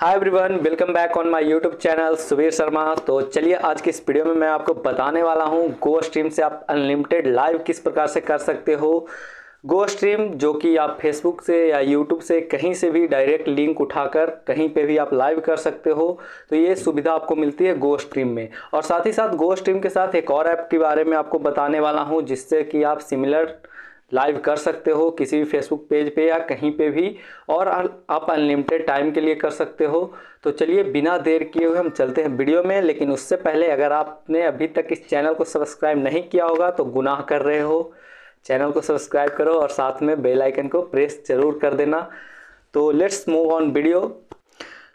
hi everyone welcome back on my YouTube channel Subir Sharma तो चलिए आज की इस वीडियो में मैं आपको बताने वाला हूँ गो स्ट्रीम से आप अनलिमिटेड लाइव किस प्रकार से कर सकते हो गो स्ट्रीम जो कि आप फेसबुक से या यूट्यूब से कहीं से भी डायरेक्ट लिंक उठाकर कहीं पे भी आप लाइव कर सकते हो तो ये सुविधा आपको मिलती है गो स्ट्रीम में और साथ ही साथ गो स्ट्रीम के साथ एक और ऐप के बारे में आपको बताने वाला हूँ जिससे कि आप सिमिलर लाइव कर सकते हो किसी भी फेसबुक पेज पे या कहीं पे भी और आप अनलिमिटेड टाइम के लिए कर सकते हो तो चलिए बिना देर किए हुए हम चलते हैं वीडियो में लेकिन उससे पहले अगर आपने अभी तक इस चैनल को सब्सक्राइब नहीं किया होगा तो गुनाह कर रहे हो चैनल को सब्सक्राइब करो और साथ में बेलाइकन को प्रेस जरूर कर देना तो लेट्स मूव ऑन वीडियो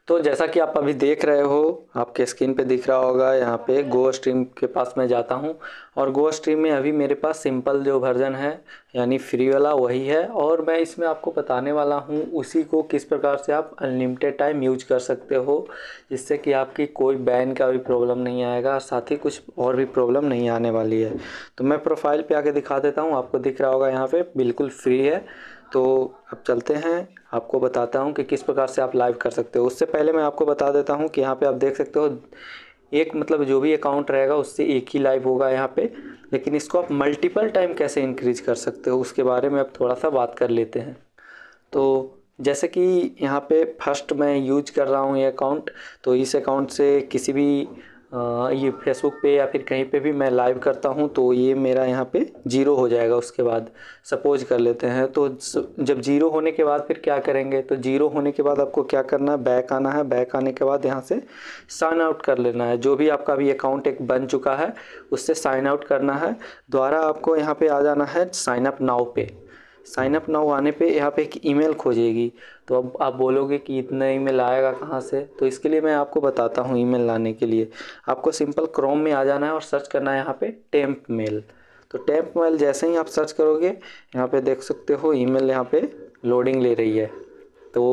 तो जैसा कि आप अभी देख रहे हो आपके स्क्रीन पे दिख रहा होगा यहाँ पे गो स्ट्रीम के पास मैं जाता हूँ और गो स्ट्रीम में अभी मेरे पास सिंपल जो वर्जन है यानी फ्री वाला वही है और मैं इसमें आपको बताने वाला हूँ उसी को किस प्रकार से आप अनलिमिटेड टाइम यूज कर सकते हो जिससे कि आपकी कोई बैन का भी प्रॉब्लम नहीं आएगा साथ ही कुछ और भी प्रॉब्लम नहीं आने वाली है तो मैं प्रोफाइल पर आके दिखा देता हूँ आपको दिख रहा होगा यहाँ पर बिल्कुल फ्री है तो अब चलते हैं आपको बताता हूँ कि किस प्रकार से आप लाइव कर सकते हो उससे पहले मैं आपको बता देता हूँ कि यहाँ पे आप देख सकते हो एक मतलब जो भी अकाउंट रहेगा उससे एक ही लाइव होगा यहाँ पे लेकिन इसको आप मल्टीपल टाइम कैसे इंक्रीज कर सकते हो उसके बारे में अब थोड़ा सा बात कर लेते हैं तो जैसे कि यहाँ पे फर्स्ट मैं यूज कर रहा हूँ ये अकाउंट तो इस अकाउंट से किसी भी ये फेसबुक पे या फिर कहीं पे भी मैं लाइव करता हूँ तो ये मेरा यहाँ पे जीरो हो जाएगा उसके बाद सपोज कर लेते हैं तो जब जीरो होने के बाद फिर क्या करेंगे तो जीरो होने के बाद आपको क्या करना है बैक आना है बैक आने के बाद यहाँ से साइन आउट कर लेना है जो भी आपका अभी अकाउंट एक बन चुका है उससे साइन आउट करना है द्वारा आपको यहाँ पर आ जाना है साइन अप नाव पे साइन अप नाउ आने पे यहाँ पे एक ईमेल खोजेगी तो अब आप बोलोगे कि इतना ईमेल आएगा कहाँ से तो इसके लिए मैं आपको बताता हूँ ईमेल लाने के लिए आपको सिंपल क्रोम में आ जाना है और सर्च करना है यहाँ पे टेम्प मेल तो टेम्प मेल जैसे ही आप सर्च करोगे यहाँ पे देख सकते हो ई मेल यहाँ पे लोडिंग ले रही है तो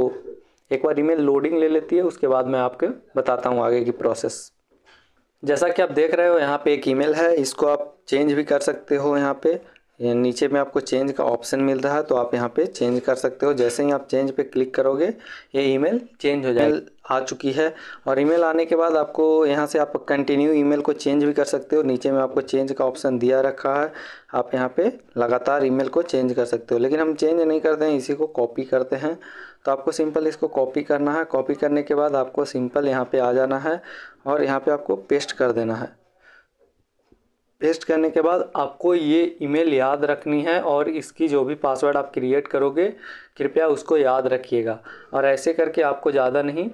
एक बार मेल लोडिंग ले लेती है उसके बाद मैं आपको बताता हूँ आगे की प्रोसेस जैसा कि आप देख रहे हो यहाँ पे एक ईमेल है इसको आप चेंज भी कर सकते हो यहाँ पे नीचे में आपको चेंज का ऑप्शन मिल रहा है तो आप यहाँ पे चेंज कर सकते हो जैसे ही आप चेंज पे क्लिक करोगे ये ईमेल चेंज हो जाएगा आ चुकी है और ईमेल आने के बाद आपको यहाँ से आप कंटिन्यू ईमेल को चेंज भी कर सकते हो नीचे में आपको चेंज का ऑप्शन दिया रखा है आप यहाँ पे लगातार ईमेल को चेंज कर सकते हो लेकिन हम चेंज नहीं करते हैं इसी को कॉपी करते हैं तो आपको सिंपल इसको कॉपी करना है कॉपी करने के बाद आपको सिंपल यहाँ पर आ जाना है और यहाँ पर आपको पेस्ट कर देना है पेस्ट करने के बाद आपको ये ईमेल याद रखनी है और इसकी जो भी पासवर्ड आप क्रिएट करोगे कृपया उसको याद रखिएगा और ऐसे करके आपको ज़्यादा नहीं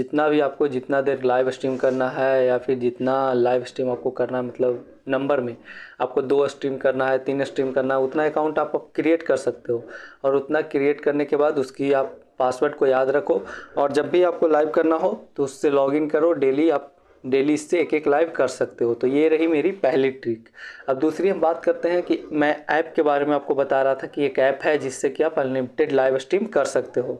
जितना भी आपको जितना देर लाइव स्ट्रीम करना है या फिर जितना लाइव स्ट्रीम आपको करना है मतलब नंबर में आपको दो स्ट्रीम करना है तीन स्ट्रीम करना है उतना अकाउंट आप क्रिएट कर सकते हो और उतना क्रिएट करने के बाद उसकी आप पासवर्ड को याद रखो और जब भी आपको लाइव करना हो तो उससे लॉगिन करो डेली आप डेली इससे एक एक लाइव कर सकते हो तो ये रही मेरी पहली ट्रिक अब दूसरी हम बात करते हैं कि मैं ऐप के बारे में आपको बता रहा था कि एक ऐप है जिससे कि आप अनलिमिटेड लाइव स्ट्रीम कर सकते हो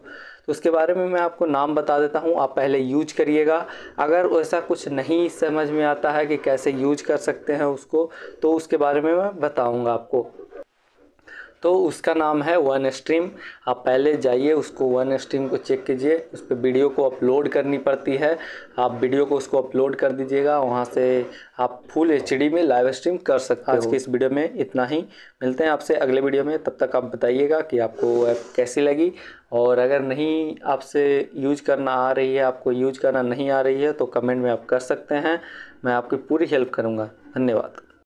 तो उसके बारे में मैं आपको नाम बता देता हूँ आप पहले यूज करिएगा अगर ऐसा कुछ नहीं समझ में आता है कि कैसे यूज कर सकते हैं उसको तो उसके बारे में मैं बताऊँगा आपको तो उसका नाम है वन स्ट्रीम आप पहले जाइए उसको वन स्ट्रीम को चेक कीजिए उस पर वीडियो को अपलोड करनी पड़ती है आप वीडियो को उसको अपलोड कर दीजिएगा वहाँ से आप फुल एच में लाइव स्ट्रीम कर सकते हैं आज की इस वीडियो में इतना ही मिलते हैं आपसे अगले वीडियो में तब तक आप बताइएगा कि आपको ऐप कैसी लगी और अगर नहीं आपसे यूज करना आ रही है आपको यूज करना नहीं आ रही है तो कमेंट में आप कर सकते हैं मैं आपकी पूरी हेल्प करूँगा धन्यवाद